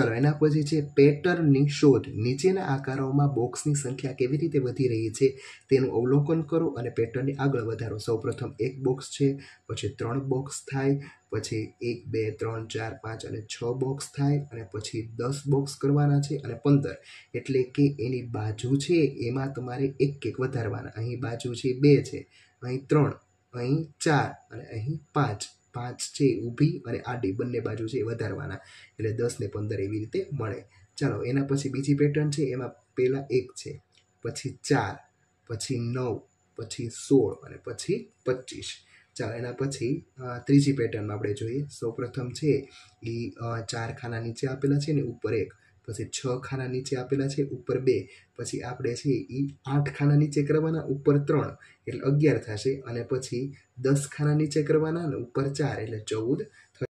ચલો એના પછી છે પેટર્નની શોધ નીચેના આકારોમાં બોક્સની સંખ્યા કેવી રીતે વધી રહી છે તેનું અવલોકન કરો અને પેટર્નને આગળ વધારો સૌપ્રથમ એક બોક્સ છે પછી ત્રણ બોક્સ થાય પછી એક બે ત્રણ ચાર પાંચ અને છ બોક્સ થાય અને પછી દસ બોક્સ કરવાના છે અને પંદર એટલે કે એની બાજુ છે એમાં તમારે એક કેક વધારવાના અહીં બાજુ છે બે છે અહીં ત્રણ અહીં ચાર અને અહીં પાંચ પાંચ છે ઊભી અને આડી બંને બાજુ છે એ વધારવાના એટલે દસને પંદર એવી રીતે મળે ચાલો એના પછી બીજી પેટર્ન છે એમાં પહેલાં એક છે પછી ચાર પછી નવ પછી સોળ અને પછી પચીસ ચાલો એના પછી ત્રીજી પેટર્નમાં આપણે જોઈએ સૌપ્રથમ છે એ ચાર ખાના નીચે આપેલા છે ને ઉપર એક પછી છ ખાના નીચે આપેલા છે ઉપર બે પછી આપણે છે એ આઠ ખાના નીચે કરવાના ઉપર ત્રણ એટલે અગિયાર થશે અને પછી દસ ખાના નીચે કરવાના અને ઉપર ચાર એટલે ચૌદ